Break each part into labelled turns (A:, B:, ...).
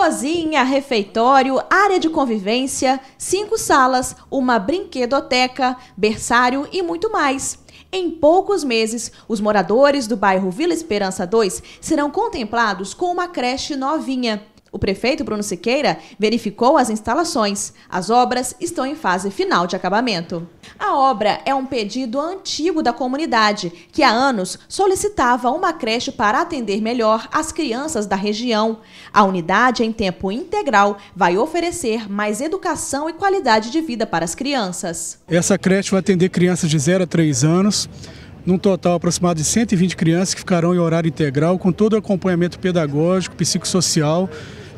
A: cozinha, refeitório, área de convivência, cinco salas, uma brinquedoteca, berçário e muito mais. Em poucos meses, os moradores do bairro Vila Esperança 2 serão contemplados com uma creche novinha. O prefeito Bruno Siqueira verificou as instalações. As obras estão em fase final de acabamento. A obra é um pedido antigo da comunidade, que há anos solicitava uma creche para atender melhor as crianças da região. A unidade em tempo integral vai oferecer mais educação e qualidade de vida para as crianças.
B: Essa creche vai atender crianças de 0 a 3 anos num total aproximado de 120 crianças que ficarão em horário integral, com todo o acompanhamento pedagógico, psicossocial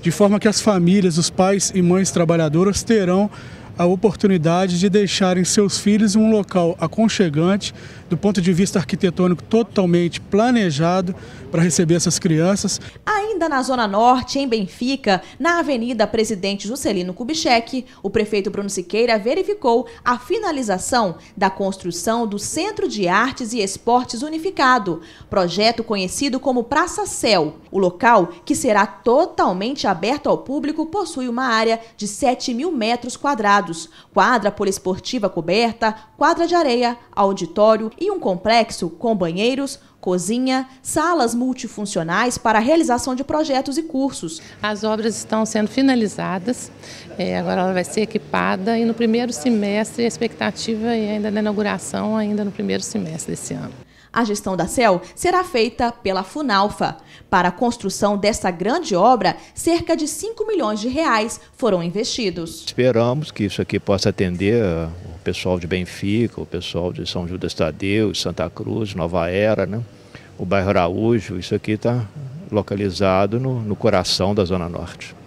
B: de forma que as famílias, os pais e mães trabalhadoras terão a oportunidade de deixarem seus filhos em um local aconchegante, do ponto de vista arquitetônico totalmente planejado para receber essas crianças.
A: Aí Ainda na Zona Norte, em Benfica, na Avenida Presidente Juscelino Kubitschek, o prefeito Bruno Siqueira verificou a finalização da construção do Centro de Artes e Esportes Unificado, projeto conhecido como Praça Céu. O local, que será totalmente aberto ao público, possui uma área de 7 mil metros quadrados, quadra poliesportiva coberta, quadra de areia, auditório
C: e um complexo com banheiros, cozinha, salas multifuncionais para a realização de projetos e cursos. As obras estão sendo finalizadas, é, agora ela vai ser equipada e no primeiro semestre a expectativa é ainda da inauguração, ainda no primeiro semestre desse ano. A gestão da CEL será feita pela FUNALFA. Para a construção
A: dessa grande obra, cerca de 5 milhões de reais foram investidos.
D: Esperamos que isso aqui possa atender ah, o pessoal de Benfica, o pessoal de São Judas Tadeu, Santa Cruz, Nova Era, né? o bairro Araújo. Isso aqui está localizado no, no coração da Zona Norte.